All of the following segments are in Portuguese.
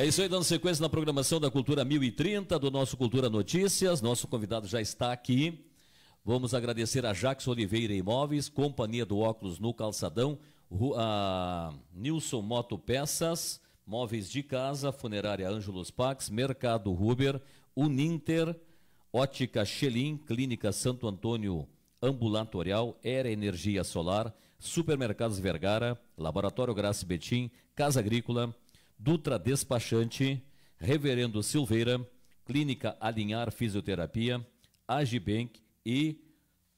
É isso aí, dando sequência na programação da Cultura 1030, do nosso Cultura Notícias. Nosso convidado já está aqui. Vamos agradecer a Jackson Oliveira Imóveis, Companhia do Óculos no Calçadão, a Nilson Moto Peças, Móveis de Casa, Funerária Ângelos Pax, Mercado Ruber, Uninter, Ótica Xelim, Clínica Santo Antônio Ambulatorial, Era Energia Solar, Supermercados Vergara, Laboratório Graça Betim, Casa Agrícola, Dutra Despachante, Reverendo Silveira, Clínica Alinhar Fisioterapia, Agibank e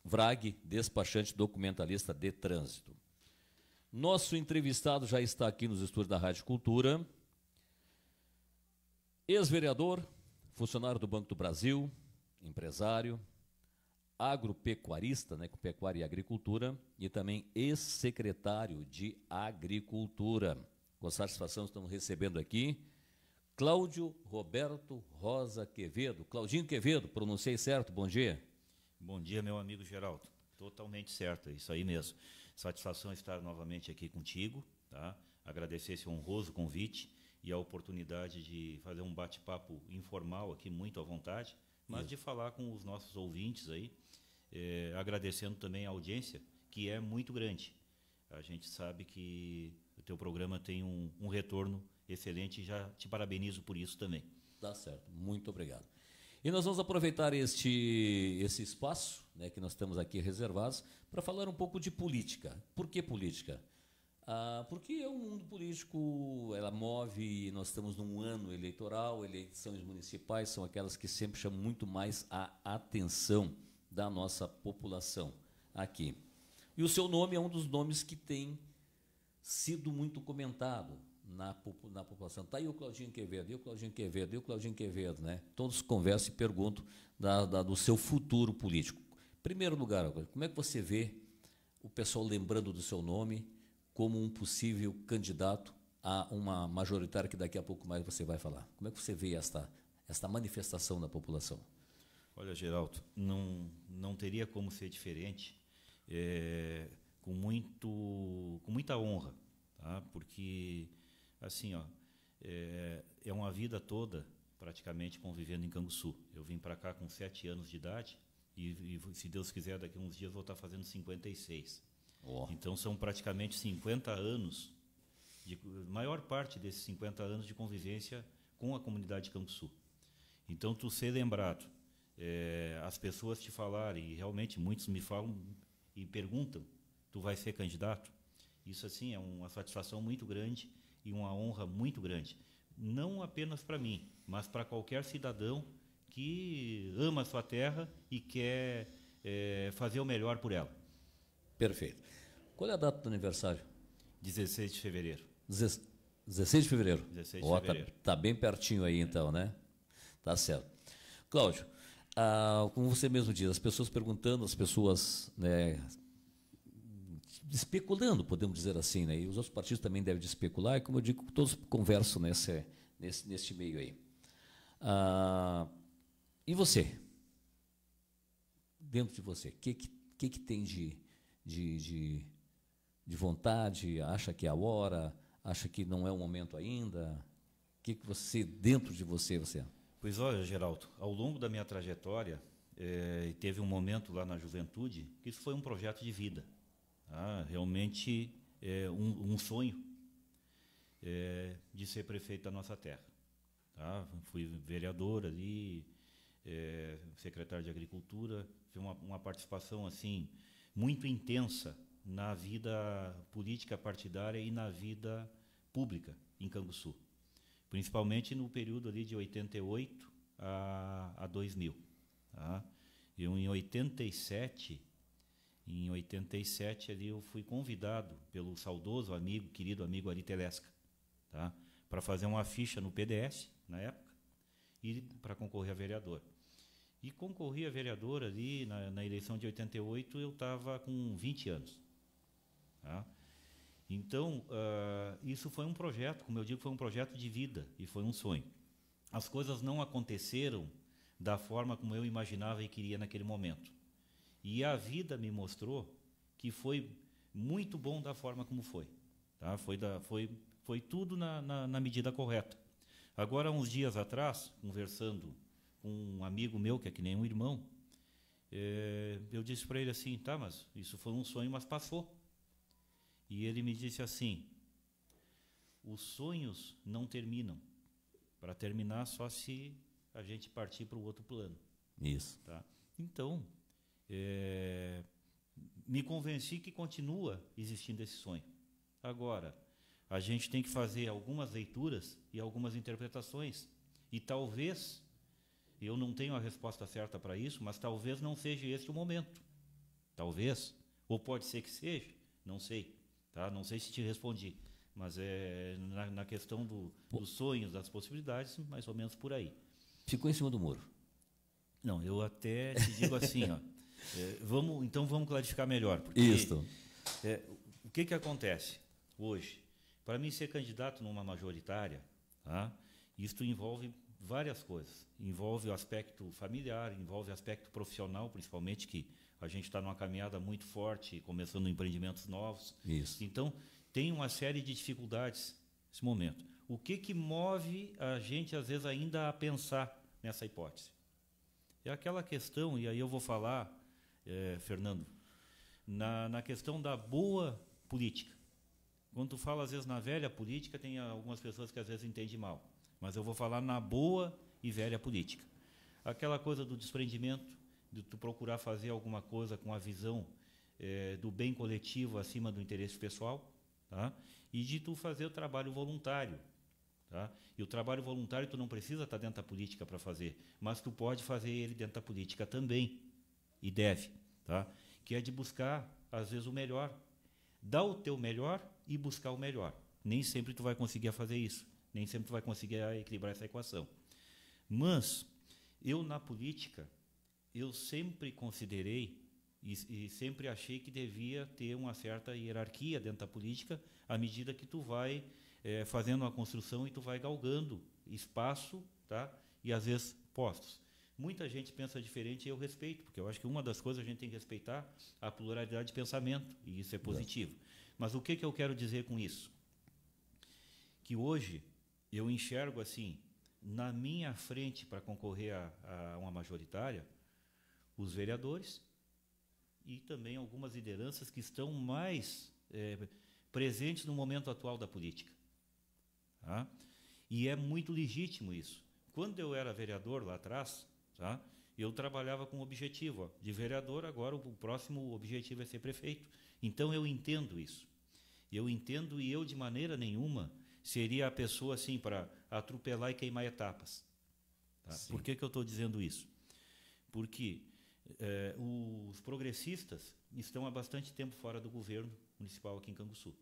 Vrag Despachante Documentalista de Trânsito. Nosso entrevistado já está aqui nos estúdios da Rádio Cultura. Ex-vereador, funcionário do Banco do Brasil, empresário, agropecuarista, né, com pecuária e agricultura, e também ex-secretário de Agricultura. Com satisfação estamos recebendo aqui Cláudio Roberto Rosa Quevedo. Claudinho Quevedo, pronunciei certo, bom dia. Bom dia, meu amigo Geraldo. Totalmente certo, é isso aí mesmo. Satisfação estar novamente aqui contigo, tá? Agradecer esse honroso convite e a oportunidade de fazer um bate-papo informal aqui, muito à vontade, mas isso. de falar com os nossos ouvintes aí, é, agradecendo também a audiência, que é muito grande. A gente sabe que o teu programa tem um, um retorno excelente e já te parabenizo por isso também. Tá certo, muito obrigado. E nós vamos aproveitar este, esse espaço né, que nós estamos aqui reservados para falar um pouco de política. Por que política? Ah, porque o é um mundo político ela move, nós estamos num ano eleitoral, eleições municipais são aquelas que sempre chamam muito mais a atenção da nossa população aqui. E o seu nome é um dos nomes que tem sido muito comentado na, na população. Está aí o Claudinho Quevedo, e o Claudinho Quevedo, e o Claudinho Quevedo, né? Todos conversam e perguntam da, da, do seu futuro político. Primeiro lugar, como é que você vê o pessoal lembrando do seu nome como um possível candidato a uma majoritária que daqui a pouco mais você vai falar? Como é que você vê esta, esta manifestação da população? Olha, Geraldo, não, não teria como ser diferente. É com muito com muita honra, tá? Porque assim, ó, é, é uma vida toda praticamente convivendo em Canguçu. Eu vim para cá com sete anos de idade e, e, se Deus quiser daqui a uns dias vou estar tá fazendo 56. Oh. Então são praticamente 50 anos de maior parte desses 50 anos de convivência com a comunidade de Canguçu. Então tu ser lembrado, é, as pessoas te falarem, e realmente muitos me falam e perguntam tu vai ser candidato. Isso assim é uma satisfação muito grande e uma honra muito grande, não apenas para mim, mas para qualquer cidadão que ama a sua terra e quer é, fazer o melhor por ela. Perfeito. Qual é a data do aniversário? 16 de fevereiro. Dez... 16 de fevereiro? 16 de oh, fevereiro. Está tá bem pertinho aí então, né? Tá certo. Cláudio, ah, como você mesmo diz, as pessoas perguntando, as pessoas né, especulando, podemos dizer assim, né? E os outros partidos também devem especular, e como eu digo, todos conversam nesse, nesse, nesse meio aí. Ah, e você? Dentro de você, o que, que, que, tem de, de, de, de, vontade? Acha que é a hora? Acha que não é o momento ainda? O que, que você, dentro de você, você? Pois olha, Geraldo, ao longo da minha trajetória, é, teve um momento lá na juventude que isso foi um projeto de vida ah, realmente é um, um sonho é, de ser prefeito da nossa terra. Tá? Fui vereador ali, é, secretário de Agricultura, tive uma, uma, participação assim muito intensa na vida política partidária e na vida pública em Canguçu, principalmente no período ali de 88 a, a 2000. Tá? Eu em 87 em 87 ali eu fui convidado pelo saudoso amigo, querido amigo Ari Telesca, tá? para fazer uma ficha no PDS, na época, e para concorrer a vereador. E concorri a vereador ali na, na eleição de 88, eu estava com 20 anos. Tá? Então, uh, isso foi um projeto, como eu digo, foi um projeto de vida e foi um sonho. As coisas não aconteceram da forma como eu imaginava e queria naquele momento. E a vida me mostrou que foi muito bom da forma como foi. Tá? Foi, da, foi, foi tudo na, na, na medida correta. Agora, uns dias atrás, conversando com um amigo meu, que é que nem um irmão, é, eu disse para ele assim: tá, mas isso foi um sonho, mas passou. E ele me disse assim: os sonhos não terminam. Para terminar, só se a gente partir para o outro plano. Isso. Tá? Então, é, me convenci que continua existindo esse sonho. Agora, a gente tem que fazer algumas leituras e algumas interpretações. E talvez, eu não tenho a resposta certa para isso, mas talvez não seja este o momento. Talvez. Ou pode ser que seja, não sei. Tá? Não sei se te respondi. Mas é na, na questão do, dos sonhos, das possibilidades, mais ou menos por aí. Ficou em cima do muro. Não, eu até te digo assim, ó. É, vamos, então vamos clarificar melhor. Porque, É, o que, que acontece hoje? Para mim, ser candidato numa majoritária, tá? isso envolve várias coisas. Envolve o aspecto familiar, envolve o aspecto profissional, principalmente, que a gente está numa caminhada muito forte, começando empreendimentos novos. Isso. Então, tem uma série de dificuldades nesse momento. O que, que move a gente, às vezes, ainda a pensar nessa hipótese? É aquela questão, e aí eu vou falar é, Fernando, na, na questão da boa política. Quando tu fala, às vezes, na velha política, tem algumas pessoas que às vezes entendem mal. Mas eu vou falar na boa e velha política. Aquela coisa do desprendimento, de tu procurar fazer alguma coisa com a visão é, do bem coletivo acima do interesse pessoal, tá? e de tu fazer o trabalho voluntário. Tá? E o trabalho voluntário tu não precisa estar tá dentro da política para fazer, mas tu pode fazer ele dentro da política também e deve, tá? que é de buscar, às vezes, o melhor. Dá o teu melhor e buscar o melhor. Nem sempre tu vai conseguir fazer isso, nem sempre tu vai conseguir equilibrar essa equação. Mas eu na política, eu sempre considerei e, e, sempre achei que devia ter uma certa hierarquia dentro da política à medida que tu vai é, fazendo uma construção e tu vai galgando espaço, tá? E às vezes postos. Muita gente pensa diferente e eu respeito, porque eu acho que uma das coisas a gente tem que respeitar a pluralidade de pensamento, e isso é positivo. Mas o que, que eu quero dizer com isso? Que hoje eu enxergo assim, na minha frente para concorrer a, a uma majoritária, os vereadores e também algumas lideranças que estão mais é, presentes no momento atual da política. Tá? E é muito legítimo isso. Quando eu era vereador lá atrás, Tá? Eu trabalhava com um objetivo ó, de vereador, agora o próximo objetivo é ser prefeito. Então eu entendo isso. Eu entendo e eu, de maneira nenhuma, seria a pessoa assim para atropelar e queimar etapas. Tá? Por que, que eu estou dizendo isso? Porque é, os progressistas estão há bastante tempo fora do governo municipal aqui em Canguçu.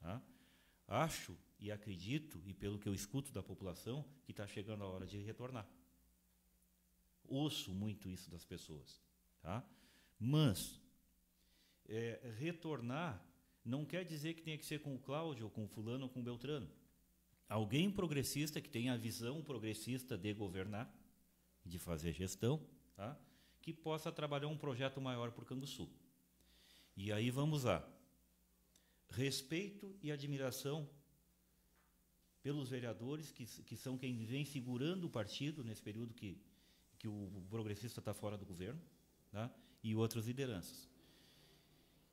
Tá? Acho e acredito, e pelo que eu escuto da população, que está chegando a hora de retornar. Ouço muito isso das pessoas. Tá? Mas, é, retornar não quer dizer que tenha que ser com o Cláudio, ou com o Fulano, ou com o Beltrano. Alguém progressista que tenha a visão progressista de governar, de fazer gestão, tá? que possa trabalhar um projeto maior por Canguçu. E aí vamos lá. Respeito e admiração pelos vereadores, que, que são quem vem segurando o partido nesse período que que o progressista está fora do governo, né? e outras lideranças.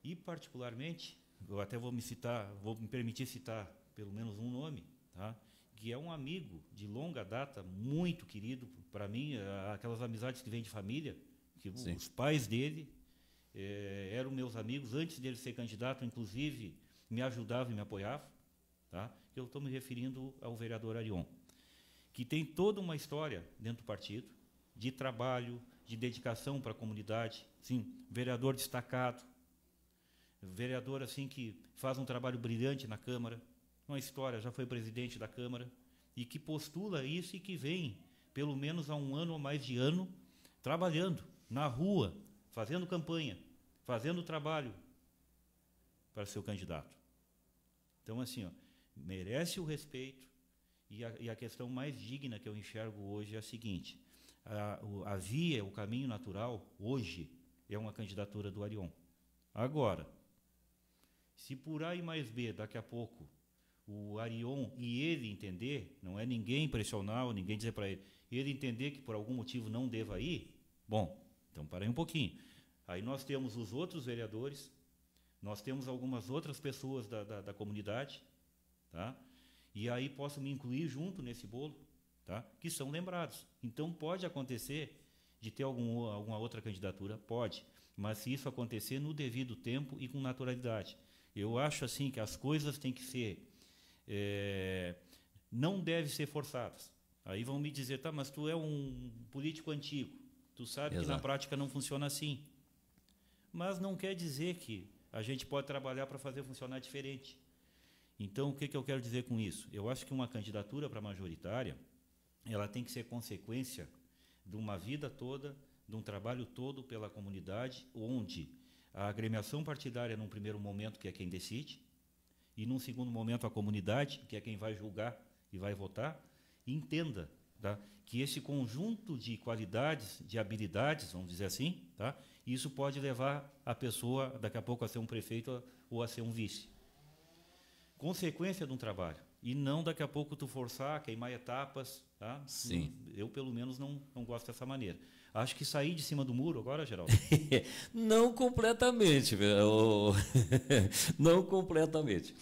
E, particularmente, eu até vou me citar, vou me permitir citar pelo menos um nome, tá? que é um amigo de longa data, muito querido para mim, aquelas amizades que vêm de família, que Sim. os pais dele eh, eram meus amigos, antes dele ser candidato, inclusive, me ajudavam e me apoiavam. Tá? Eu estou me referindo ao vereador Arion, que tem toda uma história dentro do partido, de trabalho, de dedicação para a comunidade. Sim, vereador destacado, vereador assim que faz um trabalho brilhante na Câmara, uma história, já foi presidente da Câmara, e que postula isso e que vem, pelo menos há um ano ou mais de ano, trabalhando na rua, fazendo campanha, fazendo trabalho para seu candidato. Então, assim, ó, merece o respeito, e a, e a questão mais digna que eu enxergo hoje é a seguinte: a, a via, o caminho natural, hoje, é uma candidatura do Arion. Agora, se por A e mais B, daqui a pouco, o Arion e ele entender, não é ninguém pressionar ou ninguém dizer para ele, ele entender que por algum motivo não deva ir, bom, então para aí um pouquinho. Aí nós temos os outros vereadores, nós temos algumas outras pessoas da, da, da comunidade, tá? e aí posso me incluir junto nesse bolo, tá? que são lembrados. Então pode acontecer de ter algum, alguma outra candidatura, pode, mas se isso acontecer no devido tempo e com naturalidade. Eu acho assim que as coisas têm que ser, é, não devem ser forçadas. Aí vão me dizer, tá, mas tu é um político antigo, tu sabe Exato. que na prática não funciona assim. Mas não quer dizer que a gente pode trabalhar para fazer funcionar diferente. Então, o que, que eu quero dizer com isso? Eu acho que uma candidatura para majoritária, ela tem que ser consequência de uma vida toda, de um trabalho todo pela comunidade, onde a agremiação partidária, num primeiro momento, que é quem decide, e num segundo momento, a comunidade, que é quem vai julgar e vai votar, entenda tá, que esse conjunto de qualidades, de habilidades, vamos dizer assim, tá, isso pode levar a pessoa, daqui a pouco, a ser um prefeito ou a ser um vice. Consequência de um trabalho. E não, daqui a pouco, tu forçar, queimar etapas, Tá? Sim. Eu, pelo menos, não, não gosto dessa maneira. Acho que saí de cima do muro agora, Geraldo. não completamente. não completamente.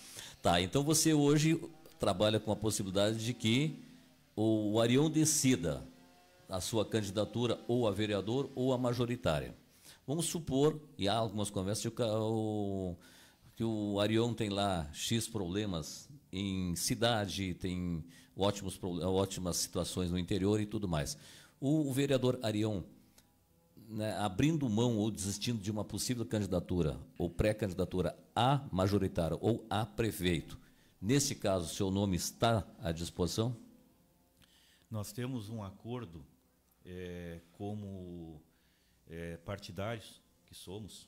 Tá, então você hoje trabalha com a possibilidade de que o Arião decida a sua candidatura ou a vereador ou a majoritária. Vamos supor, e há algumas conversas, que o, que o Arião tem lá X problemas em cidade, tem ótimos, ótimas situações no interior e tudo mais. O, o vereador Arião, né, abrindo mão ou desistindo de uma possível candidatura ou pré-candidatura a majoritário ou a prefeito, nesse caso, seu nome está à disposição? Nós temos um acordo é, como é, partidários que somos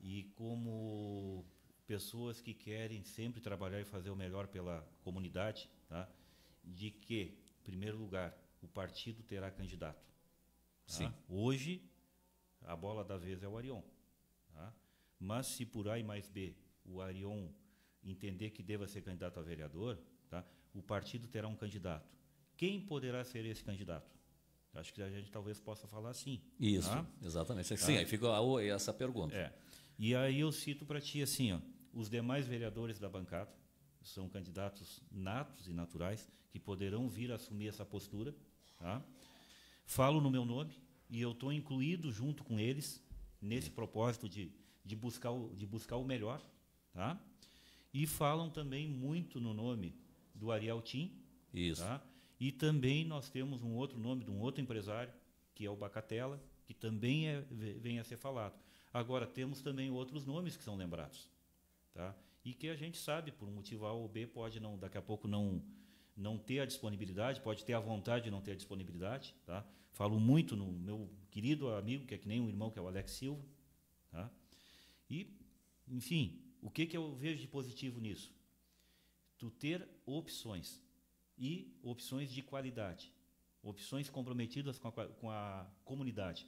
e como pessoas que querem sempre trabalhar e fazer o melhor pela comunidade, tá? de que, em primeiro lugar, o partido terá candidato. Tá? Sim. Hoje, a bola da vez é o Arion. Tá? Mas se por A e mais B o Arion entender que deva ser candidato a vereador, tá? o partido terá um candidato. Quem poderá ser esse candidato? Acho que a gente talvez possa falar assim. Isso, tá? exatamente. Sim, tá? aí fica essa pergunta. É. E aí eu cito para ti assim, ó, os demais vereadores da bancada, são candidatos natos e naturais que poderão vir a assumir essa postura. Tá? Falo no meu nome e eu estou incluído junto com eles nesse propósito de, de, buscar, o, de buscar o melhor. Tá? E falam também muito no nome do Ariel Tim. Isso. Tá? E também nós temos um outro nome de um outro empresário, que é o Bacatela, que também é, vem a ser falado. Agora, temos também outros nomes que são lembrados. Tá? e que a gente sabe, por um motivo A ou B, pode não, daqui a pouco não, não ter a disponibilidade, pode ter a vontade de não ter a disponibilidade. Tá? Falo muito no meu querido amigo, que é que nem um irmão, que é o Alex Silva. Tá? E, enfim, o que, que eu vejo de positivo nisso? Tu ter opções e opções de qualidade, opções comprometidas com a, com a comunidade.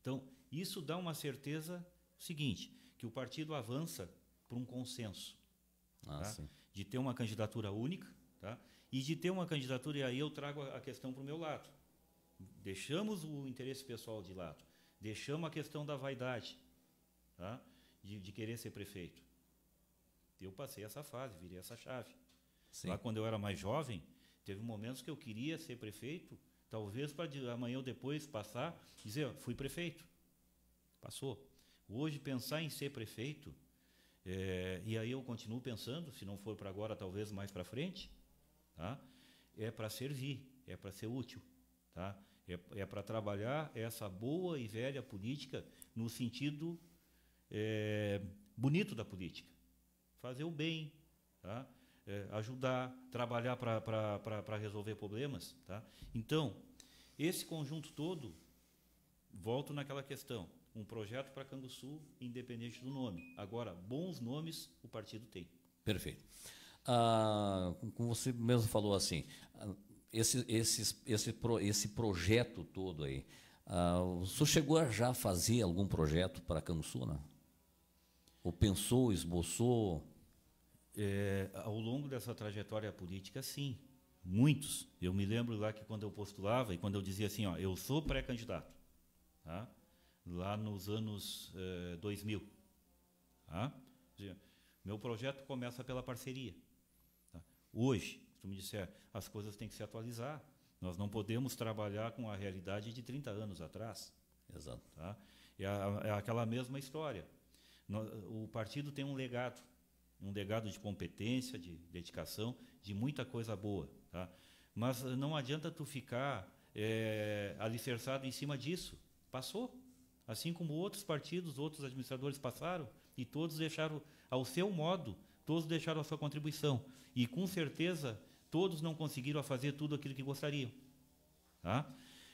Então, isso dá uma certeza seguinte, que o partido avança por um consenso. Ah, tá? De ter uma candidatura única tá? e de ter uma candidatura, e aí eu trago a questão para o meu lado. Deixamos o interesse pessoal de lado, deixamos a questão da vaidade, tá? de, de querer ser prefeito. Eu passei essa fase, virei essa chave. Sim. Lá quando eu era mais jovem, teve momentos que eu queria ser prefeito, talvez para amanhã ou depois passar, dizer, fui prefeito. Passou. Hoje, pensar em ser prefeito é, e aí eu continuo pensando, se não for para agora, talvez mais para frente, tá? é para servir, é para ser útil. Tá? É, é para trabalhar essa boa e velha política no sentido é, bonito da política. Fazer o bem, tá? É, ajudar, trabalhar para resolver problemas. Tá? Então, esse conjunto todo, volto naquela questão, um projeto para Canguçu, independente do nome. Agora, bons nomes o partido tem. Perfeito. Ah, como você mesmo falou assim, ah, esse, esse, esse, esse projeto todo aí, ah, o senhor chegou a já fazer algum projeto para Canguçu, né? Ou pensou, esboçou? É, ao longo dessa trajetória política, sim. Muitos. Eu me lembro lá que quando eu postulava e quando eu dizia assim, ó, eu sou pré-candidato, tá? lá nos anos eh, 2000. Tá? Meu projeto começa pela parceria. Tá? Hoje, se tu me disser, as coisas têm que se atualizar. Nós não podemos trabalhar com a realidade de 30 anos atrás. Exato. Tá? É, a, é aquela mesma história. O partido tem um legado, um legado de competência, de dedicação, de muita coisa boa. Tá? Mas não adianta tu ficar é, alicerçado em cima disso. Passou assim como outros partidos, outros administradores passaram e todos deixaram ao seu modo, todos deixaram a sua contribuição e com certeza todos não conseguiram fazer tudo aquilo que gostariam, tá?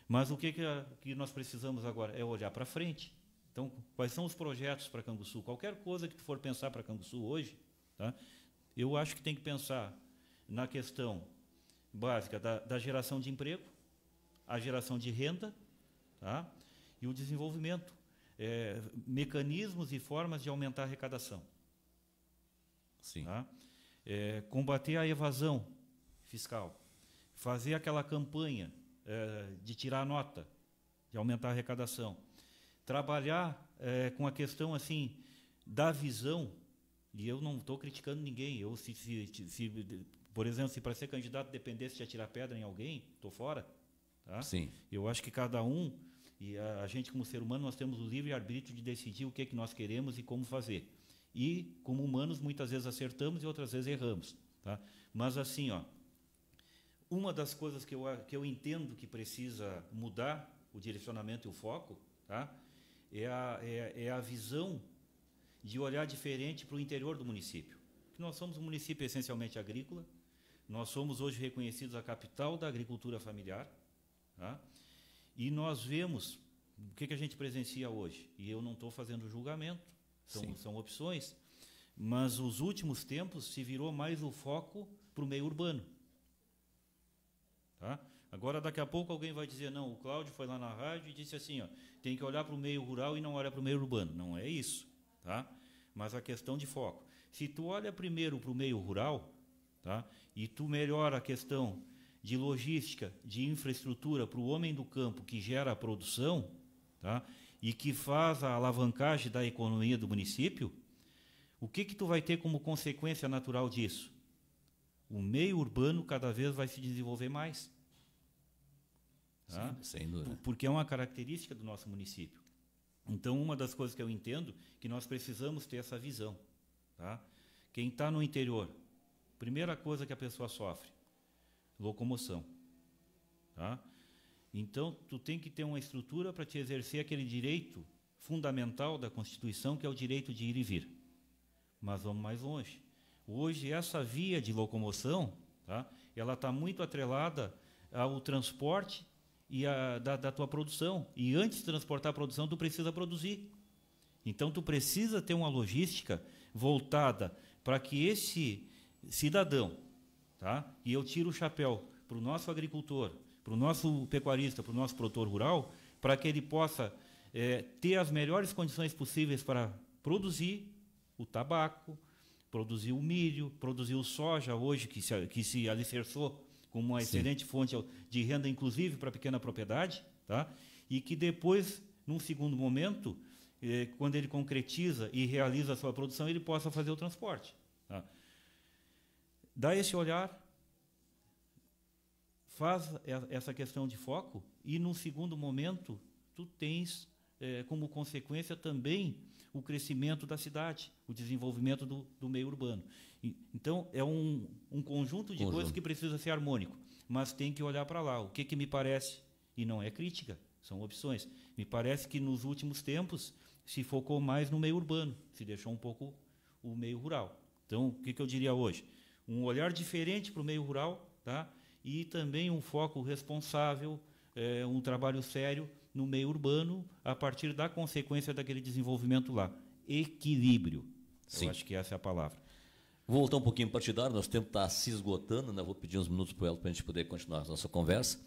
Mas o que que, a, que nós precisamos agora é olhar para frente. Então, quais são os projetos para Canguçu? Qualquer coisa que tu for pensar para Canguçu hoje, tá? Eu acho que tem que pensar na questão básica da, da geração de emprego, a geração de renda, tá? e o desenvolvimento, é, mecanismos e formas de aumentar a arrecadação. Sim. Tá? É, combater a evasão fiscal, fazer aquela campanha é, de tirar nota, de aumentar a arrecadação, trabalhar é, com a questão assim da visão. E eu não estou criticando ninguém. Eu se, se, se por exemplo, se para ser candidato dependesse de atirar pedra em alguém, estou fora. Tá? Sim. Eu acho que cada um e a, a gente, como ser humano, nós temos o livre arbítrio de decidir o que, é que nós queremos e como fazer. E, como humanos, muitas vezes acertamos e outras vezes erramos. Tá? Mas, assim, ó, uma das coisas que eu, que eu entendo que precisa mudar o direcionamento e o foco tá? é, a, é, é a visão de olhar diferente para o interior do município. Que nós somos um município essencialmente agrícola, nós somos hoje reconhecidos a capital da agricultura familiar. Tá? E nós vemos o que, que a gente presencia hoje. E eu não estou fazendo julgamento, são, são opções. Mas os últimos tempos se virou mais o foco para o meio urbano. Tá? Agora, daqui a pouco, alguém vai dizer: não, o Cláudio foi lá na rádio e disse assim: ó, tem que olhar para o meio rural e não olhar para o meio urbano. Não é isso. Tá? Mas a questão de foco. Se tu olha primeiro para o meio rural tá? e tu melhora a questão de logística, de infraestrutura para o homem do campo que gera a produção tá? e que faz a alavancagem da economia do município, o que, que tu vai ter como consequência natural disso? O meio urbano cada vez vai se desenvolver mais. Tá? Sem, dúvida. Porque é uma característica do nosso município. Então, uma das coisas que eu entendo é que nós precisamos ter essa visão. Tá? Quem está no interior, primeira coisa que a pessoa sofre, locomoção. Tá? Então, tu tem que ter uma estrutura para te exercer aquele direito fundamental da Constituição, que é o direito de ir e vir. Mas vamos mais longe. Hoje, essa via de locomoção, tá? ela está muito atrelada ao transporte e a, da, da tua produção. E antes de transportar a produção, tu precisa produzir. Então, tu precisa ter uma logística voltada para que esse cidadão Tá? E eu tiro o chapéu para o nosso agricultor, para o nosso pecuarista, para o nosso produtor rural, para que ele possa é, ter as melhores condições possíveis para produzir o tabaco, produzir o milho, produzir o soja, hoje que se, que se alicerçou como uma Sim. excelente fonte de renda, inclusive para pequena propriedade, tá? e que depois, num segundo momento, é, quando ele concretiza e realiza a sua produção, ele possa fazer o transporte. Tá? dá esse olhar, faz essa questão de foco e, num segundo momento, tu tens eh, como consequência também o crescimento da cidade, o desenvolvimento do, do meio urbano. E, então, é um, um conjunto de conjunto. coisas que precisa ser harmônico, mas tem que olhar para lá. O que, que me parece, e não é crítica, são opções, me parece que nos últimos tempos se focou mais no meio urbano, se deixou um pouco o meio rural. Então, o que, que eu diria hoje? um olhar diferente para o meio rural, tá? E também um foco responsável, é, um trabalho sério no meio urbano a partir da consequência daquele desenvolvimento lá. Equilíbrio. Sim. Eu acho que essa é a palavra. Vou voltar um pouquinho partidário, nosso tempo está se esgotando, né? Vou pedir uns minutos para ela para a gente poder continuar a nossa conversa.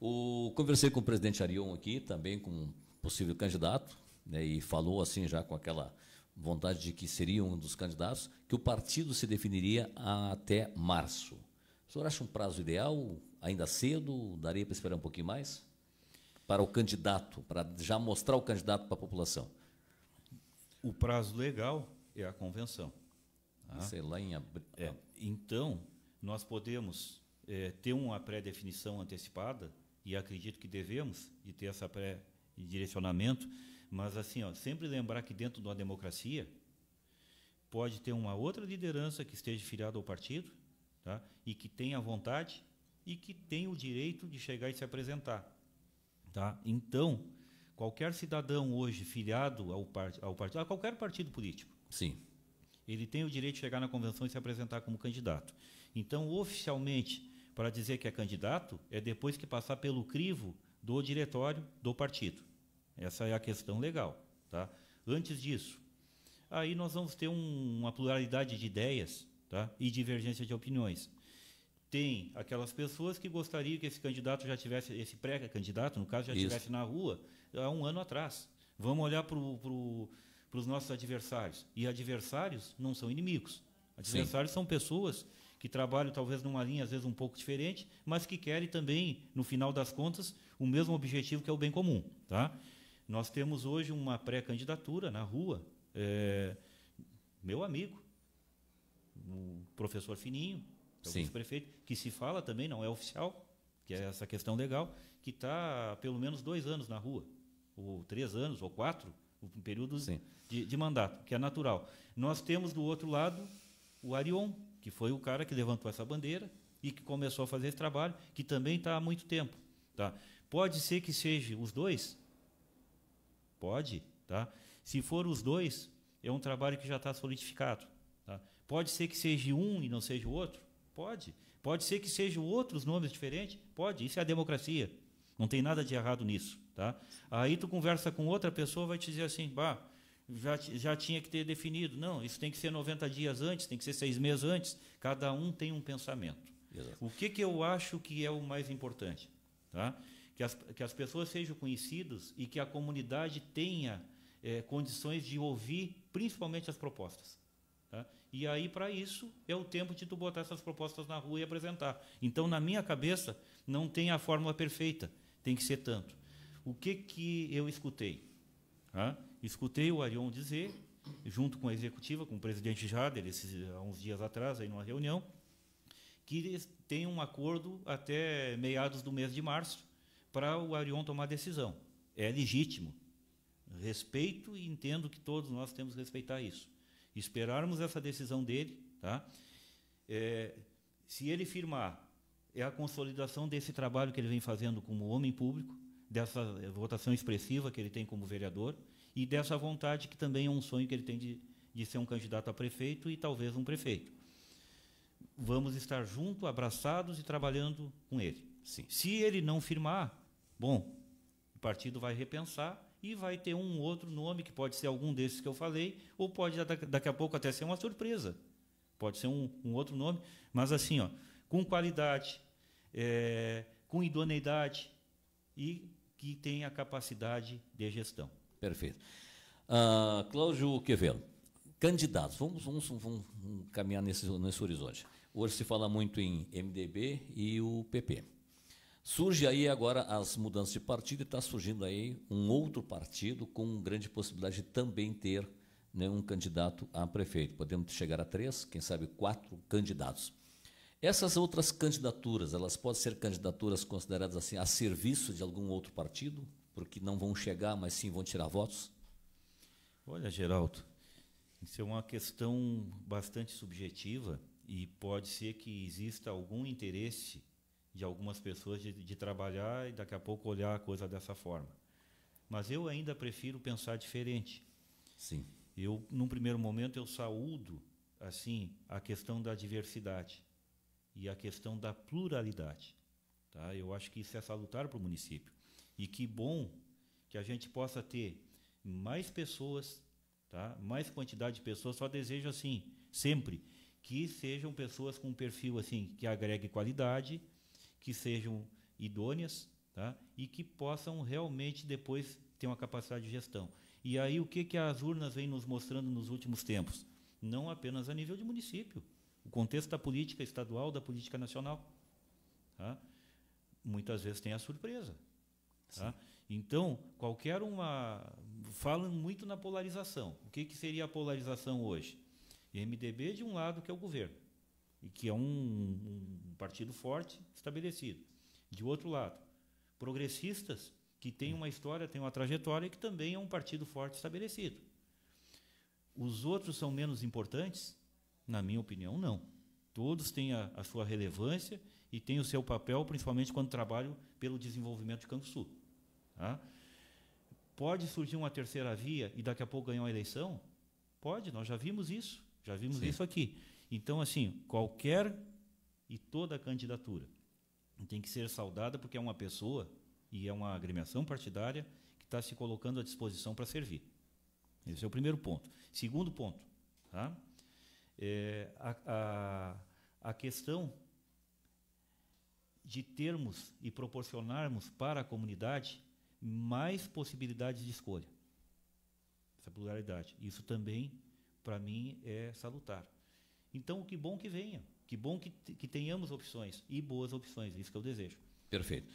O, conversei com o presidente Arion aqui, também com um possível candidato, né? e falou assim já com aquela vontade de que seria um dos candidatos, que o partido se definiria até março. O senhor acha um prazo ideal? Ainda cedo? Daria para esperar um pouquinho mais? Para o candidato, para já mostrar o candidato para a população. O prazo legal é a convenção. Tá? Sei lá, em abril. É, então, nós podemos é, ter uma pré-definição antecipada, e acredito que devemos, de ter essa pré-direcionamento, mas assim, ó, sempre lembrar que dentro de uma democracia pode ter uma outra liderança que esteja filiada ao partido, tá? E que tenha vontade e que tenha o direito de chegar e se apresentar, tá? Então, qualquer cidadão hoje filiado ao, partido, ao partido, a qualquer partido político. Sim. Ele tem o direito de chegar na convenção e se apresentar como candidato. Então, oficialmente, para dizer que é candidato, é depois que passar pelo crivo do diretório do partido. Essa é a questão legal. Tá? Antes disso, aí nós vamos ter um, uma pluralidade de ideias tá? e divergência de opiniões. Tem aquelas pessoas que gostariam que esse candidato já tivesse, esse pré-candidato, no caso, já estivesse na rua há um ano atrás. Vamos olhar para pro, os nossos adversários. E adversários não são inimigos. Adversários Sim. são pessoas que trabalham talvez numa linha às vezes um pouco diferente, mas que querem também, no final das contas, o mesmo objetivo que é o bem comum, tá? Nós temos hoje uma pré-candidatura na rua, é, meu amigo, o professor Fininho, é o vice-prefeito, que se fala também, não é oficial, que é essa questão legal, que está há pelo menos dois anos na rua, ou três anos, ou quatro, um período de, de, mandato, que é natural. Nós temos do outro lado o Arion, que foi o cara que levantou essa bandeira e que começou a fazer esse trabalho, que também está há muito tempo. Tá? Pode ser que seja os dois Pode, tá? Se for os dois, é um trabalho que já está solidificado. Tá? Pode ser que seja um e não seja o outro? Pode. Pode ser que sejam outros nomes diferentes? Pode. Isso é a democracia. Não tem nada de errado nisso. Tá? Aí tu conversa com outra pessoa, vai te dizer assim, bah, já, já tinha que ter definido. Não, isso tem que ser 90 dias antes, tem que ser seis meses antes. Cada um tem um pensamento. Exato. O que, que eu acho que é o mais importante? Tá? que as, que as pessoas sejam conhecidas e que a comunidade tenha é, condições de ouvir principalmente as propostas. Tá? E aí, para isso, é o tempo de tu botar essas propostas na rua e apresentar. Então, na minha cabeça, não tem a fórmula perfeita, tem que ser tanto. O que, que eu escutei? Tá? Escutei o Arion dizer, junto com a executiva, com o presidente Jader, esses, há uns dias atrás, aí numa reunião, que tem um acordo até meados do mês de março para o Arion tomar decisão. É legítimo. Respeito e entendo que todos nós temos que respeitar isso. Esperarmos essa decisão dele, tá? É, se ele firmar, é a consolidação desse trabalho que ele vem fazendo como homem público, dessa votação expressiva que ele tem como vereador e dessa vontade que também é um sonho que ele tem de, de ser um candidato a prefeito e talvez um prefeito. Vamos estar junto, abraçados e trabalhando com ele. Sim. Se ele não firmar, Bom, o partido vai repensar e vai ter um outro nome, que pode ser algum desses que eu falei, ou pode daqui a pouco até ser uma surpresa. Pode ser um, um outro nome, mas assim, ó, com qualidade, é, com idoneidade e que tenha capacidade de gestão. Perfeito. Uh, Cláudio Quevelo, candidatos, vamos, vamos, vamos caminhar nesse, nesse horizonte. Hoje se fala muito em MDB e o PP. Surge aí agora as mudanças de partido e está surgindo aí um outro partido com grande possibilidade de também ter né, um candidato a prefeito. Podemos chegar a três, quem sabe quatro candidatos. Essas outras candidaturas, elas podem ser candidaturas consideradas assim a serviço de algum outro partido, porque não vão chegar, mas sim vão tirar votos? Olha, Geraldo, isso é uma questão bastante subjetiva e pode ser que exista algum interesse de algumas pessoas de, de trabalhar e daqui a pouco olhar a coisa dessa forma. Mas eu ainda prefiro pensar diferente. Sim. Eu, num primeiro momento, eu saúdo assim a questão da diversidade e a questão da pluralidade. Tá? Eu acho que isso é salutar para o município. E que bom que a gente possa ter mais pessoas, tá? mais quantidade de pessoas. Só desejo assim, sempre, que sejam pessoas com um perfil assim que agregue qualidade, que sejam idôneas tá? e que possam realmente depois ter uma capacidade de gestão. E aí o que, que as urnas vêm nos mostrando nos últimos tempos? Não apenas a nível de município, o contexto da política estadual, da política nacional. Tá? Muitas vezes tem a surpresa. Tá? Então, qualquer uma. Falam muito na polarização. O que, que seria a polarização hoje? MDB de um lado, que é o governo e que é um, um, partido forte, estabelecido. De outro lado, progressistas que têm uma história, têm uma trajetória e que também é um partido forte estabelecido. Os outros são menos importantes? Na minha opinião, não. Todos têm a, a sua relevância e têm o seu papel, principalmente quando trabalham pelo desenvolvimento de Canto Sul. Tá? Pode surgir uma terceira via e daqui a pouco ganhar uma eleição? Pode, nós já vimos isso, já vimos Sim. isso aqui. Então, assim, qualquer e toda candidatura tem que ser saudada porque é uma pessoa e é uma agremiação partidária que está se colocando à disposição para servir. Esse é o primeiro ponto. Segundo ponto, tá? É, a, a, a questão de termos e proporcionarmos para a comunidade mais possibilidades de escolha. Essa pluralidade. Isso também, para mim, é salutar. Então, que bom que venha. Que bom que, que tenhamos opções e boas opções. Isso que eu desejo. Perfeito.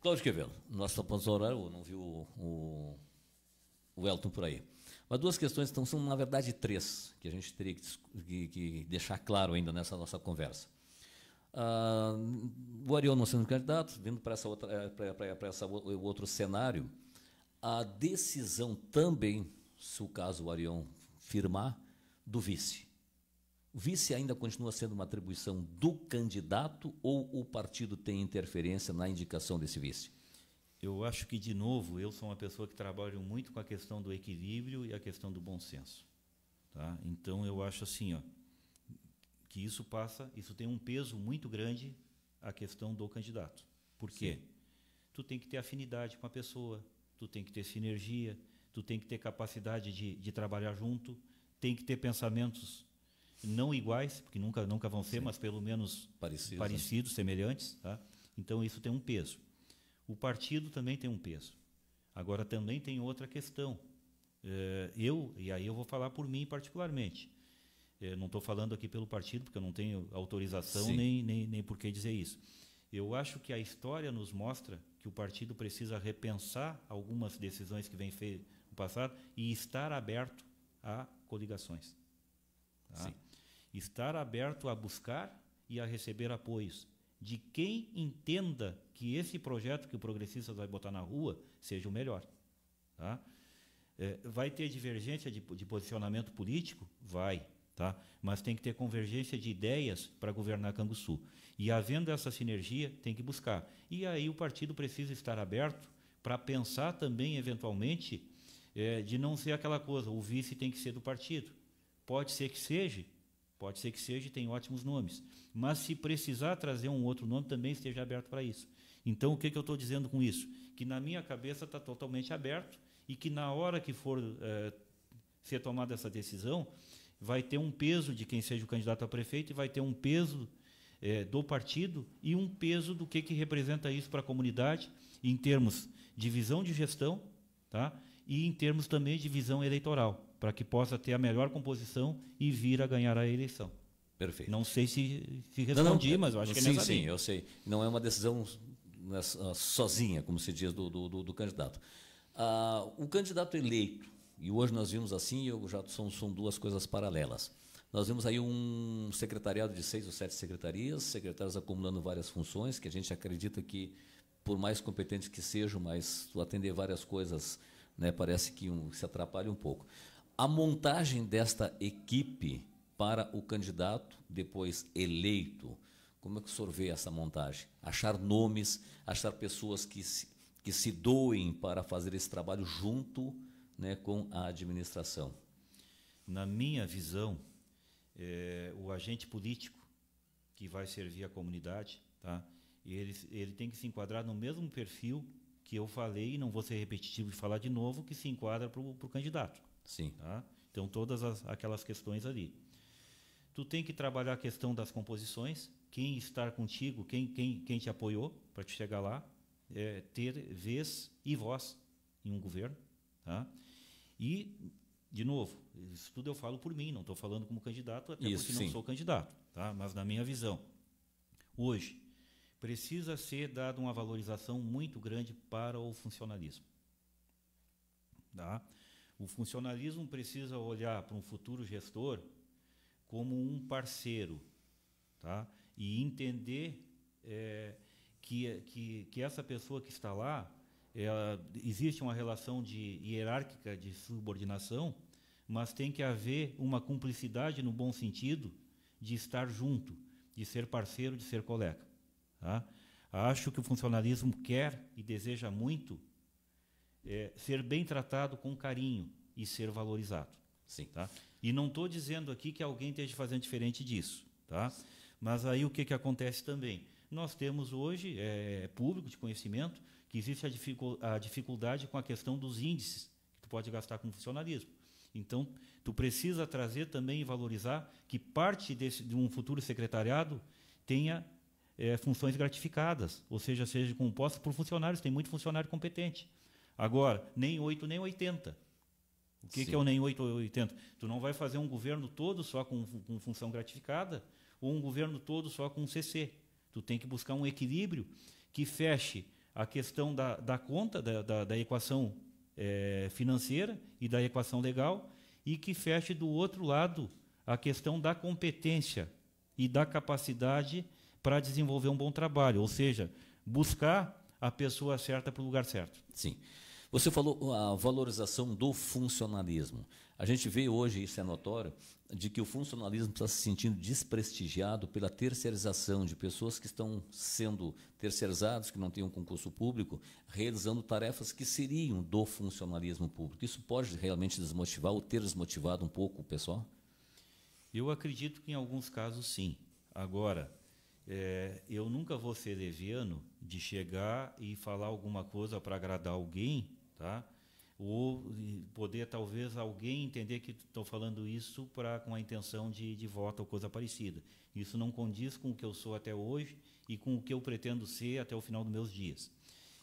Cláudio Quevedo, nós estamos orar horário, não viu o, o, o, Elton por aí. Mas duas questões, então, são na verdade três, que a gente teria que, que deixar claro ainda nessa nossa conversa. Ah, o Ariel não sendo candidato, vindo para essa outra, eh, para essa o outro cenário, a decisão também, se o caso o Arião firmar, do vice. O vice ainda continua sendo uma atribuição do candidato ou o partido tem interferência na indicação desse vice? Eu acho que, de novo, eu sou uma pessoa que trabalho muito com a questão do equilíbrio e a questão do bom senso. Tá? Então, eu acho assim, ó, que isso passa, isso tem um peso muito grande a questão do candidato. Por quê? Sim. Tu tem que ter afinidade com a pessoa, tu tem que ter sinergia, tu tem que ter capacidade de, de trabalhar junto, tem que ter pensamentos não iguais, porque nunca, nunca vão ser, Sim. mas pelo menos parecidos, parecidos né? semelhantes. Tá? Então, isso tem um peso. O partido também tem um peso. Agora, também tem outra questão. Eh, eu, e aí eu vou falar por mim particularmente, eh, não estou falando aqui pelo partido, porque eu não tenho autorização nem, nem, nem por que dizer isso. Eu acho que a história nos mostra que o partido precisa repensar algumas decisões que vem feito no passado e estar aberto a coligações. Tá? Sim. Estar aberto a buscar e a receber apoios de quem entenda que esse projeto que o progressista vai botar na rua seja o melhor. Tá? É, vai ter divergência de, de, posicionamento político? Vai. Tá? Mas tem que ter convergência de ideias para governar Canguçu. E havendo essa sinergia, tem que buscar. E aí o partido precisa estar aberto para pensar também, eventualmente, é, de não ser aquela coisa: o vice tem que ser do partido. Pode ser que seja, Pode ser que seja e tem ótimos nomes. Mas se precisar trazer um outro nome, também esteja aberto para isso. Então, o que, que eu estou dizendo com isso? Que na minha cabeça está totalmente aberto e que na hora que for é, ser tomada essa decisão, vai ter um peso de quem seja o candidato a prefeito e vai ter um peso é, do partido e um peso do que, que representa isso para a comunidade em termos de visão de gestão, tá? e em termos também de visão eleitoral, para que possa ter a melhor composição e vir a ganhar a eleição. Perfeito. Não sei se, se respondi, não, não, mas eu acho que é nessa Sim, sim, eu sei. Não é uma decisão né, sozinha, como se diz, do, do, do candidato. Ah, o candidato eleito, e hoje nós vimos assim, eu já são, são duas coisas paralelas. Nós vimos aí um secretariado de seis ou sete secretarias, secretários acumulando várias funções, que a gente acredita que, por mais competente que sejam, mas atender várias coisas né? Parece que um, se atrapalha um pouco. A montagem desta equipe para o candidato depois eleito, como é que o senhor vê essa montagem? Achar nomes, achar pessoas que se, que se doem para fazer esse trabalho junto né, com a administração. Na minha visão, é, o agente político que vai servir a comunidade, tá? ele, ele tem que se enquadrar no mesmo perfil que eu falei, e não vou ser repetitivo de falar de novo, que se enquadra para o candidato. Sim. Tá? Então, todas as, aquelas questões ali. Tu tem que trabalhar a questão das composições, quem está contigo, quem, quem, quem te apoiou para te chegar lá, é, ter vez e voz em um governo. Tá? E, de novo, isso tudo eu falo por mim, não estou falando como candidato, até isso, porque não sou candidato, tá? mas na minha visão. Hoje, precisa ser dada uma valorização muito grande para o funcionalismo. Tá? O funcionalismo precisa olhar para um futuro gestor como um parceiro tá? e entender é, que, que, que essa pessoa que está lá existe uma relação de hierárquica de subordinação, mas tem que haver uma cumplicidade no bom sentido de estar junto, de ser parceiro, de ser colega. Tá? Acho que o funcionalismo quer e deseja muito é, ser bem tratado com carinho e ser valorizado. Sim. Tá? E não estou dizendo aqui que alguém esteja fazendo diferente disso. Tá? Mas aí o que, que acontece também? Nós temos hoje, é, público de conhecimento, que existe a, dificu a dificuldade com a questão dos índices que tu pode gastar com o funcionalismo. Então, tu precisa trazer também e valorizar que parte desse, de um futuro secretariado tenha é, funções gratificadas, ou seja, seja composta por funcionários, tem muito funcionário competente. Agora, nem 8, nem 80. O que, que é o nem 8 ou 80? Tu não vai fazer um governo todo só com, com função gratificada ou um governo todo só com CC. Tu tem que buscar um equilíbrio que feche a questão da, da conta, da, da, da equação é, financeira e da equação legal e que feche do outro lado a questão da competência e da capacidade para desenvolver um bom trabalho, ou seja, buscar a pessoa certa para o lugar certo. Sim. Você falou a valorização do funcionalismo. A gente vê hoje, isso é notório, de que o funcionalismo está se sentindo desprestigiado pela terceirização de pessoas que estão sendo terceirizados, que não têm um concurso público, realizando tarefas que seriam do funcionalismo público. Isso pode realmente desmotivar ou ter desmotivado um pouco o pessoal? Eu acredito que em alguns casos sim. Agora, é, eu nunca vou ser leviano de chegar e falar alguma coisa para agradar alguém, tá? ou poder talvez alguém entender que estou falando isso para com a intenção de, de voto ou coisa parecida. Isso não condiz com o que eu sou até hoje e com o que eu pretendo ser até o final dos meus dias.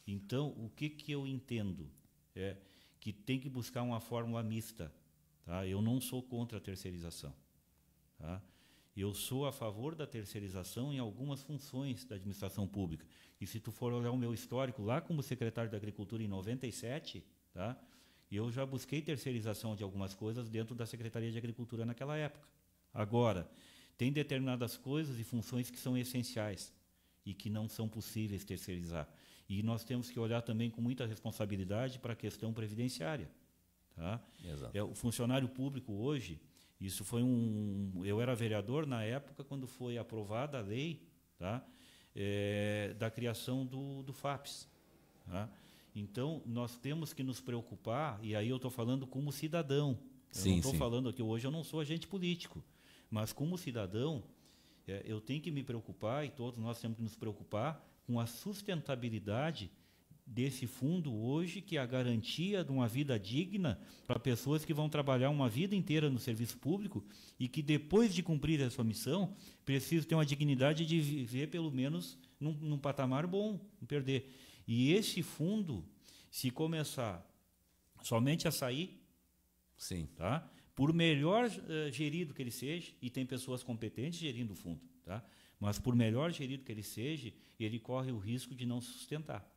Então, o que, que eu entendo é que tem que buscar uma fórmula mista. Tá? Eu não sou contra a terceirização. Tá? Eu sou a favor da terceirização em algumas funções da administração pública. E se tu for olhar o meu histórico lá como secretário da Agricultura em 97, tá? Eu já busquei terceirização de algumas coisas dentro da Secretaria de Agricultura naquela época. Agora, tem determinadas coisas e funções que são essenciais e que não são possíveis terceirizar. E nós temos que olhar também com muita responsabilidade para a questão previdenciária. Tá? Exato. É, o funcionário público hoje, isso foi um. Eu era vereador na época quando foi aprovada a lei tá? É, da criação do, do FAPS. Tá? Então, nós temos que nos preocupar, e aí eu estou falando como cidadão. Eu sim, não estou falando aqui hoje, eu não sou agente político. Mas como cidadão, é, eu tenho que me preocupar, e todos nós temos que nos preocupar, com a sustentabilidade desse fundo hoje, que é a garantia de uma vida digna para pessoas que vão trabalhar uma vida inteira no serviço público e que depois de cumprir a sua missão, precisam ter uma dignidade de viver pelo menos num, num patamar bom, não perder. E esse fundo, se começar somente a sair, sim, tá? Por melhor uh, gerido que ele seja, e tem pessoas competentes gerindo o fundo, tá? Mas por melhor gerido que ele seja, ele corre o risco de não sustentar.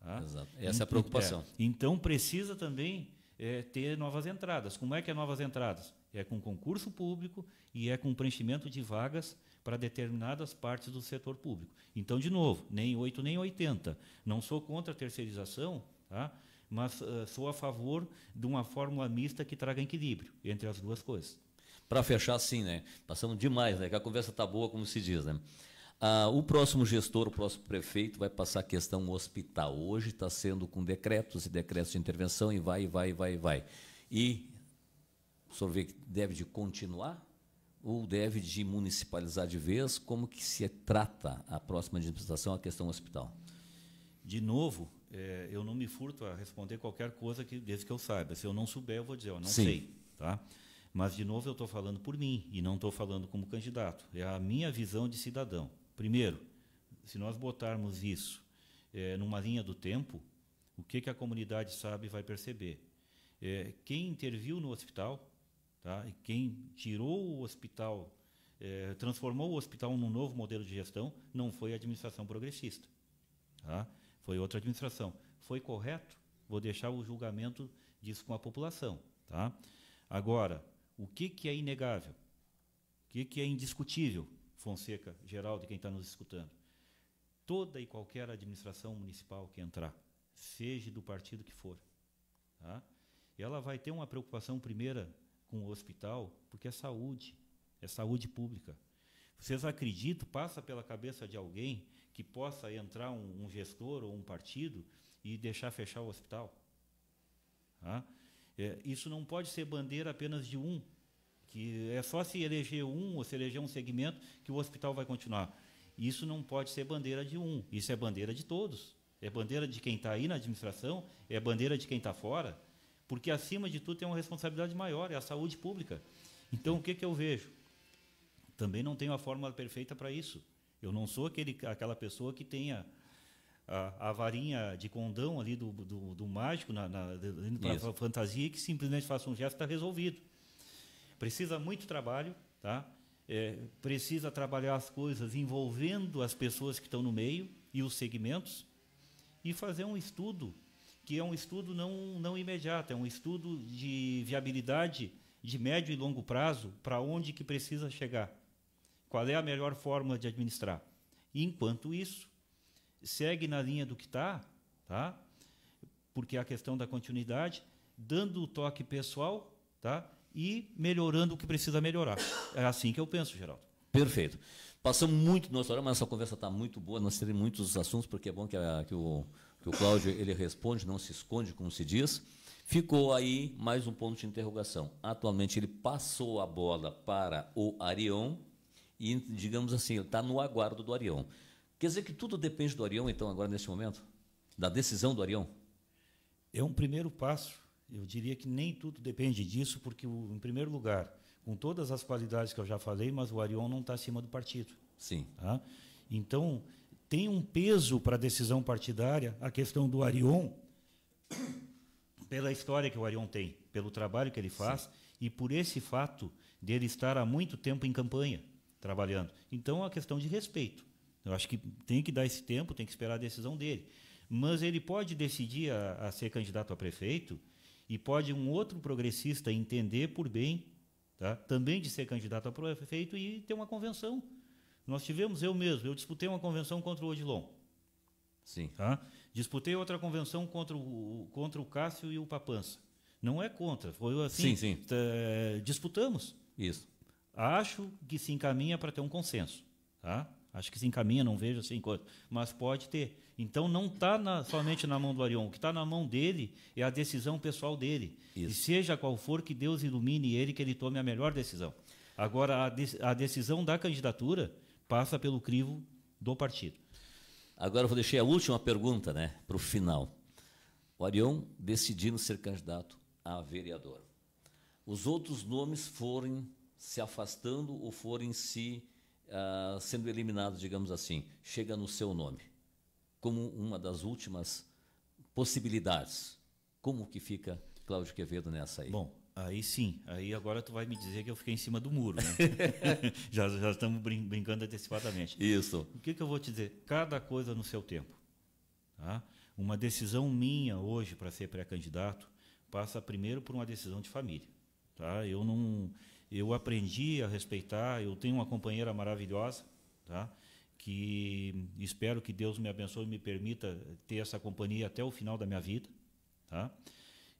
Tá? Exato. Essa é a então, é. preocupação. É. Então precisa também é, ter novas entradas. Como é que é novas entradas? É com concurso público e é com preenchimento de vagas para determinadas partes do setor público. Então, de novo, nem 8 nem 80. Não sou contra a terceirização, tá? mas uh, sou a favor de uma fórmula mista que traga equilíbrio entre as duas coisas. Para fechar, sim, né? Passamos demais, né? Que a conversa tá boa, como se diz, né? Ah, o próximo gestor, o próximo prefeito, vai passar a questão hospital. Hoje está sendo com decretos e decretos de intervenção e vai, e vai, e vai, e vai. E o senhor vê que deve de continuar ou deve de municipalizar de vez? Como que se trata a próxima administração a questão hospital? De novo, é, eu não me furto a responder qualquer coisa que, desde que eu saiba. Se eu não souber, eu vou dizer, eu não Sim. sei. Tá? Mas, de novo, eu estou falando por mim e não estou falando como candidato. É a minha visão de cidadão. Primeiro, se nós botarmos isso é, numa linha do tempo, o que, que a comunidade sabe vai perceber. É, quem interviu no hospital, tá? E quem tirou o hospital, é, transformou o hospital num novo modelo de gestão, não foi a administração progressista. Tá? Foi outra administração. Foi correto? Vou deixar o julgamento disso com a população. Tá? Agora, o que, que é inegável? O que, que é indiscutível? Fonseca, Geraldo e quem está nos escutando. Toda e qualquer administração municipal que entrar, seja do partido que for, tá? ela vai ter uma preocupação primeira com o hospital, porque é saúde, é saúde pública. Vocês acreditam, passa pela cabeça de alguém que possa entrar um, um gestor ou um partido e deixar fechar o hospital? Tá? É, isso não pode ser bandeira apenas de um, que é só se eleger um ou se eleger um segmento que o hospital vai continuar. Isso não pode ser bandeira de um, isso é bandeira de todos. É bandeira de quem está aí na administração, é bandeira de quem está fora, porque acima de tudo tem uma responsabilidade maior, é a saúde pública. Então o que, que eu vejo? Também não tenho a fórmula perfeita para isso. Eu não sou aquele, aquela pessoa que tenha a, a varinha de condão ali do, do, do mágico, na, na, na fantasia, que simplesmente faça um gesto e está resolvido. Precisa muito trabalho, tá? É, precisa trabalhar as coisas envolvendo as pessoas que estão no meio e os segmentos e fazer um estudo que é um estudo não, não imediato, é um estudo de viabilidade de médio e longo prazo para onde que precisa chegar. Qual é a melhor forma de administrar? Enquanto isso, segue na linha do que está, tá? Porque é a questão da continuidade, dando o toque pessoal, tá? e melhorando o que precisa melhorar. É assim que eu penso, Geraldo. Perfeito. Passamos muito do nosso horário, mas essa conversa está muito boa. Nós teremos muitos assuntos, porque é bom que, a, que o, que o Cláudio ele responde, não se esconde, como se diz. Ficou aí mais um ponto de interrogação. Atualmente ele passou a bola para o Arião e, digamos assim, ele está no aguardo do Arião. Quer dizer que tudo depende do Arião, então, agora neste momento? Da decisão do Arião? É um primeiro passo eu diria que nem tudo depende disso, porque, em primeiro lugar, com todas as qualidades que eu já falei, mas o Arion não está acima do partido. Sim. Tá? Então, tem um peso para a decisão partidária a questão do Arion, pela história que o Arion tem, pelo trabalho que ele faz Sim. e por esse fato dele ele estar há muito tempo em campanha trabalhando. Então, é uma questão de respeito. Eu acho que tem que dar esse tempo, tem que esperar a decisão dele. Mas ele pode decidir a, a ser candidato a prefeito e pode um outro progressista entender por bem, tá? também de ser candidato a prefeito e ter uma convenção. Nós tivemos, eu mesmo, eu disputei uma convenção contra o Odilon. Sim. Tá? Disputei outra convenção contra o, contra o Cássio e o Papança. Não é contra, foi assim. Sim, sim. Tá, eh, disputamos. Isso. Acho que se encaminha para ter um consenso. Tá? Acho que se encaminha, não vejo assim quanto. Mas pode ter. Então não está somente na mão do Arion, o que está na mão dele é a decisão pessoal dele. Isso. E seja qual for, que Deus ilumine ele, que ele tome a melhor decisão. Agora, a, de a decisão da candidatura passa pelo crivo do partido. Agora eu vou deixar a última pergunta né, para o final. O Arion decidindo ser candidato a vereador. Os outros nomes forem se afastando ou forem se uh, sendo eliminados, digamos assim. Chega no seu nome como uma das últimas possibilidades. Como que fica Cláudio Quevedo nessa aí? Bom, aí sim. Aí agora tu vai me dizer que eu fiquei em cima do muro, né? já, já estamos brin brincando antecipadamente. Isso. O que, que eu vou te dizer? Cada coisa no seu tempo. Tá? Uma decisão minha hoje para ser pré-candidato passa primeiro por uma decisão de família. Tá? Eu não, eu aprendi a respeitar. Eu tenho uma companheira maravilhosa, tá? que espero que Deus me abençoe e me permita ter essa companhia até o final da minha vida, tá?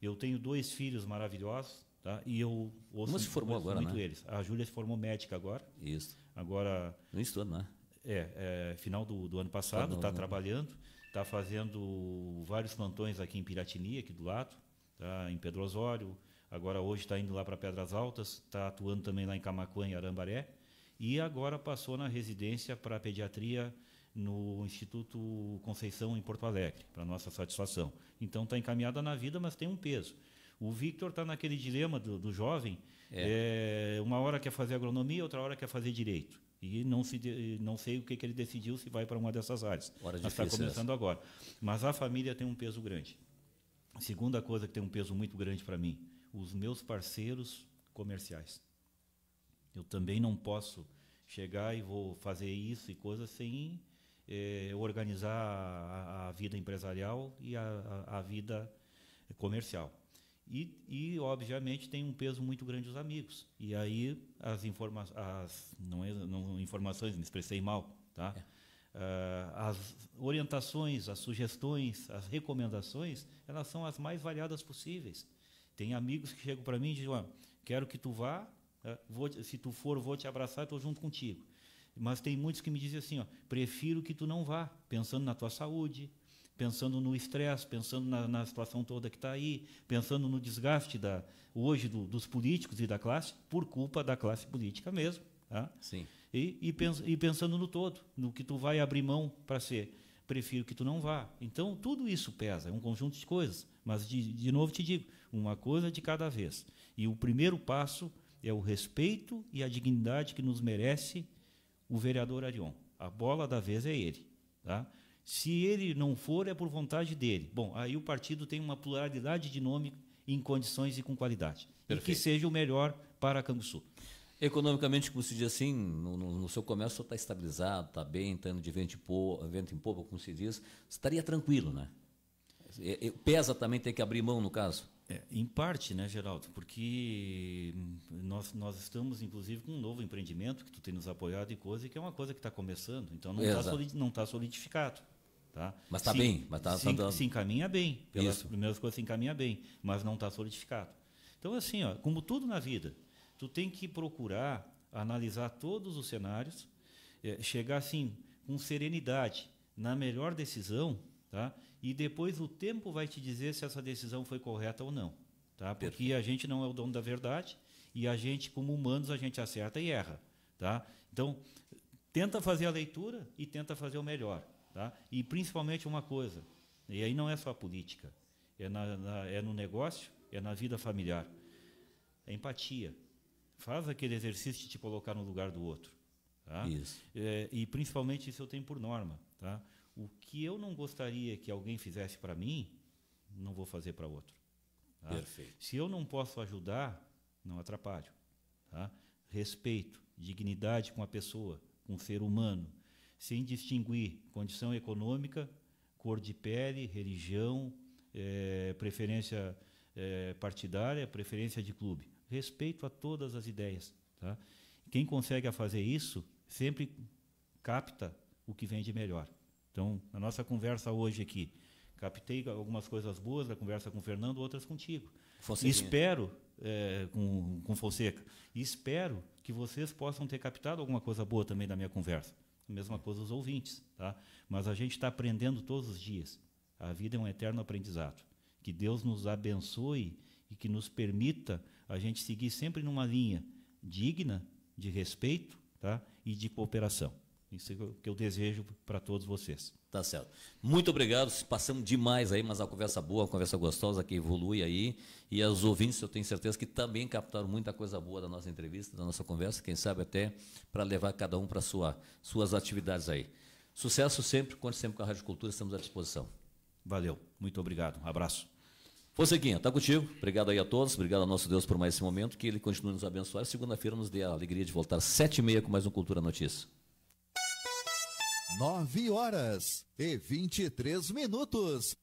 Eu tenho dois filhos maravilhosos, tá? E eu ouço Uma se formou agora, muito né? eles. A Júlia se formou médica agora. Isso. Agora no estudo, né? É, é final do, do ano passado, está trabalhando, está fazendo vários plantões aqui em Piratini, aqui do lado, tá? Em Pedro Osório. Agora hoje está indo lá para Pedras Altas, está atuando também lá em Camacuã e Arambaré e agora passou na residência para pediatria no Instituto Conceição em Porto Alegre, para nossa satisfação. Então está encaminhada na vida, mas tem um peso. O Victor está naquele dilema do, do jovem, é. É, uma hora quer fazer agronomia, outra hora quer fazer direito. E não, se, não sei o que, que ele decidiu se vai para uma dessas áreas. Hora mas está começando essa. agora. Mas a família tem um peso grande. Segunda coisa que tem um peso muito grande para mim, os meus parceiros comerciais. Eu também não posso chegar e vou fazer isso e coisa sem é, organizar a, a, vida empresarial e a, a, a vida comercial. E, e, obviamente, tem um peso muito grande os amigos. E aí, as, informa as não, é, não, informações, me expressei mal, tá? É. Uh, as orientações, as sugestões, as recomendações, elas são as mais variadas possíveis. Tem amigos que chegam para mim e dizem, quero que tu vá é, vou, se tu for, vou te abraçar, estou junto contigo. Mas tem muitos que me dizem assim, ó, prefiro que tu não vá, pensando na tua saúde, pensando no estresse, pensando na, na, situação toda que está aí, pensando no desgaste da, hoje do, dos políticos e da classe, por culpa da classe política mesmo. Tá? Sim. E, e, pens, e pensando no todo, no que tu vai abrir mão para ser. Prefiro que tu não vá. Então, tudo isso pesa, é um conjunto de coisas. Mas, de, de novo, te digo, uma coisa de cada vez. E o primeiro passo é o respeito e a dignidade que nos merece o vereador Arion. A bola da vez é ele. Tá? Se ele não for, é por vontade dele. Bom, aí o partido tem uma pluralidade de nome em condições e com qualidade. Perfeito. E que seja o melhor para Canguçu. Economicamente, como se diz assim, no, no seu comércio está estabilizado, está bem, está indo de vento em, pouco, vento em como se diz, estaria tranquilo, né? É, é, pesa também ter que abrir mão no caso? É, em parte, né, Geraldo, porque hum, nós, nós estamos, inclusive, com um novo empreendimento que tu tem nos apoiado e coisa, e que é uma coisa que está começando, então não está tá solidificado. Tá? Mas está bem, mas tá, tá se, tá se encaminha bem, pelas Isso. primeiras coisas se encaminha bem, mas não está solidificado. Então, assim, ó, como tudo na vida, tu tem que procurar analisar todos os cenários, é, chegar assim com serenidade na melhor decisão, tá? e depois o tempo vai te dizer se essa decisão foi correta ou não, tá? Porque Perfeito. a gente não é o dono da verdade e a gente, como humanos, a gente acerta e erra, tá? Então, tenta fazer a leitura e tenta fazer o melhor, tá? E principalmente uma coisa, e aí não é só a política, é, na, na, é no negócio, é na vida familiar, é empatia. Faz aquele exercício de te colocar no lugar do outro. Tá? Isso. É, e principalmente isso eu tenho por norma. Tá? o que eu não gostaria que alguém fizesse para mim, não vou fazer para outro. Tá? Perfeito. Se eu não posso ajudar, não atrapalho. Tá? Respeito, dignidade com a pessoa, com o ser humano, sem distinguir condição econômica, cor de pele, religião, é, preferência é, partidária, preferência de clube. Respeito a todas as ideias. Tá? Quem consegue fazer isso sempre capta o que vem de melhor. Então, a nossa conversa hoje aqui, captei algumas coisas boas da conversa com o Fernando, outras contigo. Fonseca. Espero, é, com, com Fonseca, espero que vocês possam ter captado alguma coisa boa também da minha conversa. A mesma coisa os ouvintes, tá? Mas a gente está aprendendo todos os dias. A vida é um eterno aprendizado. Que Deus nos abençoe e que nos permita a gente seguir sempre numa linha digna de respeito, tá? E de cooperação. Isso é o que eu desejo para todos vocês. Tá certo. Muito obrigado. Passamos demais aí, mas a conversa boa, a conversa gostosa que evolui aí. E os ouvintes, eu tenho certeza que também captaram muita coisa boa da nossa entrevista, da nossa conversa, quem sabe até para levar cada um para sua, suas atividades aí. Sucesso sempre, conte sempre com a Rádio Cultura, estamos à disposição. Valeu, muito obrigado. Um abraço. Fonsequinha, tá contigo. Obrigado aí a todos. Obrigado ao nosso Deus por mais esse momento. Que ele continue nos abençoar. Segunda-feira nos dê a alegria de voltar às sete e meia com mais um Cultura Notícia. 9 horas e 23 minutos.